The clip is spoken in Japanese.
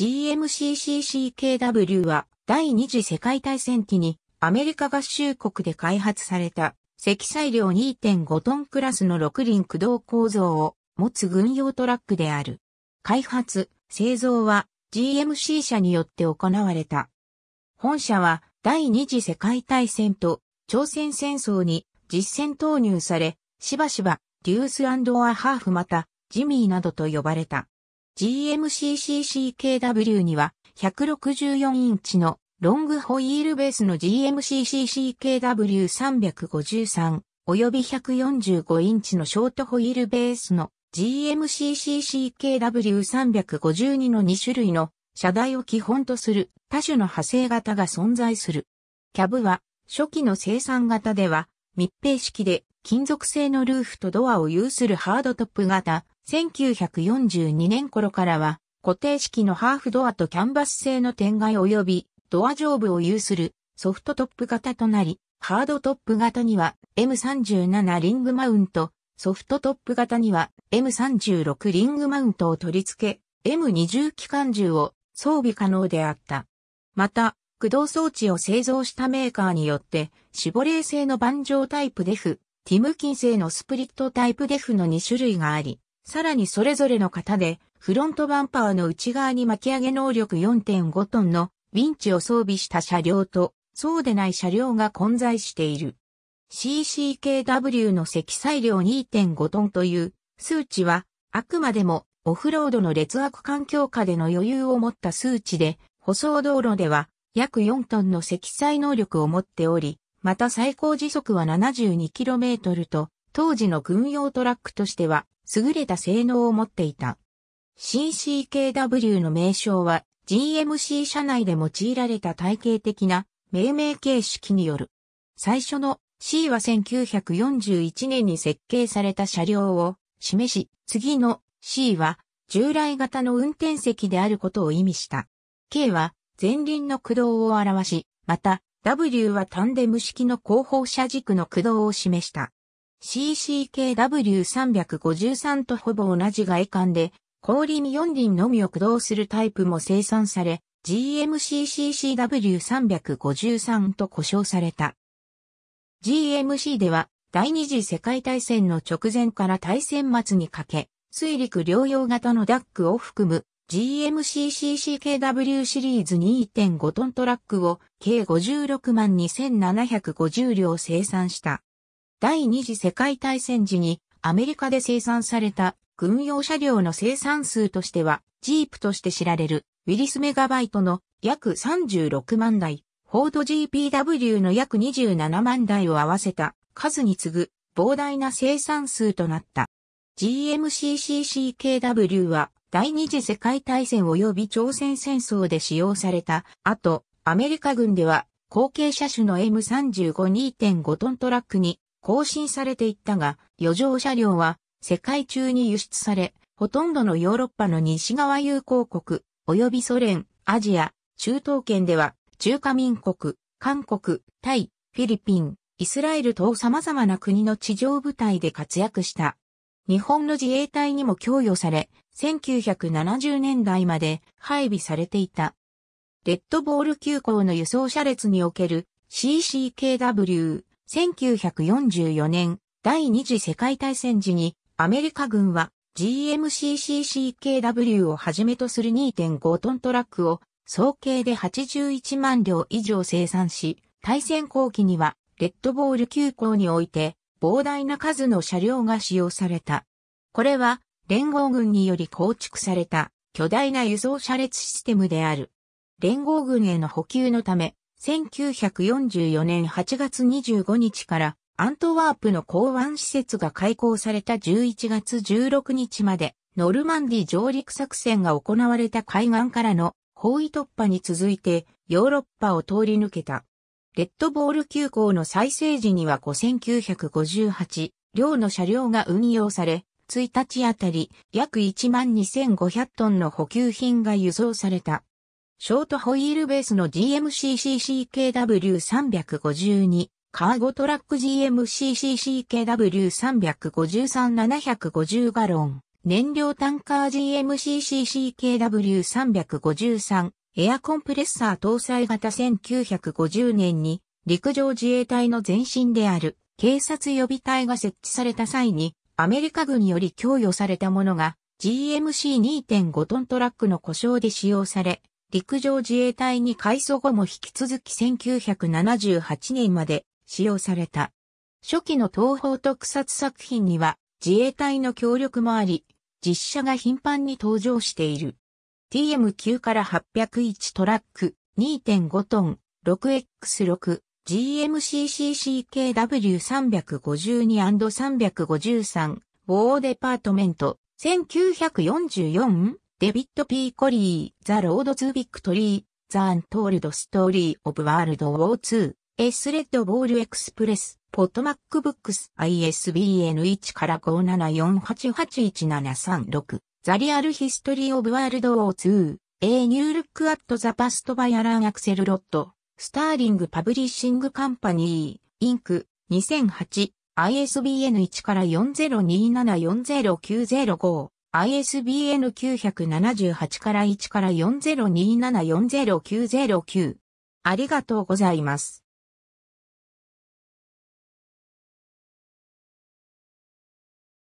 GMCCCKW は第二次世界大戦期にアメリカ合衆国で開発された積載量2.5トンクラスの6輪駆動構造を持つ軍用トラックである。開発、製造は GMC 社によって行われた。本社は第二次世界大戦と朝鮮戦争に実戦投入され、しばしばデュースアハーフまたジミーなどと呼ばれた。GMCCCKW には164インチのロングホイールベースの GMCCCKW353 及び145インチのショートホイールベースの GMCCCKW352 の2種類の車台を基本とする多種の派生型が存在する。キャブは初期の生産型では密閉式で金属製のルーフとドアを有するハードトップ型1942年頃からは、固定式のハーフドアとキャンバス製の点外及び、ドア上部を有するソフトトップ型となり、ハードトップ型には M37 リングマウント、ソフトトップ型には M36 リングマウントを取り付け、M20 機関銃を装備可能であった。また、駆動装置を製造したメーカーによって、絞ボ製の盤上タイプデフ、ティムキン製のスプリットタイプデフの2種類があり、さらにそれぞれの型で、フロントバンパーの内側に巻き上げ能力4.5トンのウィンチを装備した車両と、そうでない車両が混在している。CCKW の積載量2.5トンという数値は、あくまでもオフロードの劣悪環境下での余裕を持った数値で、舗装道路では約4トンの積載能力を持っており、また最高時速は 72km と、当時の軍用トラックとしては優れた性能を持っていた。CCKW の名称は GMC 社内で用いられた体系的な命名形式による。最初の C は1941年に設計された車両を示し、次の C は従来型の運転席であることを意味した。K は前輪の駆動を表し、また W はタンデム式の後方車軸の駆動を示した。CCKW353 とほぼ同じ外観で、後輪4輪のみを駆動するタイプも生産され、GMCCCW353 と呼称された。GMC では、第二次世界大戦の直前から大戦末にかけ、水陸両用型のダックを含む GMCCCKW シリーズ2.5トントラックを計56万2750両生産した。第二次世界大戦時にアメリカで生産された軍用車両の生産数としては、ジープとして知られるウィリスメガバイトの約36万台、フォード GPW の約27万台を合わせた数に次ぐ膨大な生産数となった。GMCCCKW は第二次世界大戦及び朝鮮戦争で使用された後、アメリカ軍では後継車種の M35.2.5 トントラックに更新されていったが、余剰車両は世界中に輸出され、ほとんどのヨーロッパの西側友好国、及びソ連、アジア、中東圏では、中華民国、韓国、タイ、フィリピン、イスラエル等様々な国の地上部隊で活躍した。日本の自衛隊にも供与され、1970年代まで配備されていた。レッドボール急行の輸送車列における CCKW 1944年、第二次世界大戦時に、アメリカ軍は GMCCCKW をはじめとする2.5トントラックを総計で81万両以上生産し、対戦後期にはレッドボール急行において膨大な数の車両が使用された。これは連合軍により構築された巨大な輸送車列システムである。連合軍への補給のため、1944年8月25日からアントワープの港湾施設が開港された11月16日までノルマンディ上陸作戦が行われた海岸からの包囲突破に続いてヨーロッパを通り抜けた。レッドボール急行の再生時には5958両の車両が運用され、1日あたり約12,500トンの補給品が輸送された。ショートホイールベースの GMCCCKW352、カーゴトラック GMCCCKW353-750 ガロン、燃料タンカー GMCCCKW353、エアコンプレッサー搭載型1950年に、陸上自衛隊の前身である警察予備隊が設置された際に、アメリカ軍により供与されたものが、GMC2.5 トントラックの故障で使用され、陸上自衛隊に改装後も引き続き1978年まで使用された。初期の東方特撮作品には自衛隊の協力もあり、実写が頻繁に登場している。TM9 から801トラック2.5トン 6X6 GMCCCKW352&353 ウォーデパートメント1944デビッド・ピー・コリー、ザ・ロード・ツー・ビックトリー、ザ・アントールド・ストーリー・オブ・ワールド・ウォー・ツー、エス・レッド・ボール・エクスプレス、ポットマックブックス ISBN1 から574881736ザリアルヒストリーオブワールドウォー 2A ニュールックアットザパストバイアランアクセルロットスターリングパブリッシングカンパニーインク 2008ISBN1 から402740905 ISBN 978から1から402740909。ありがとうございます。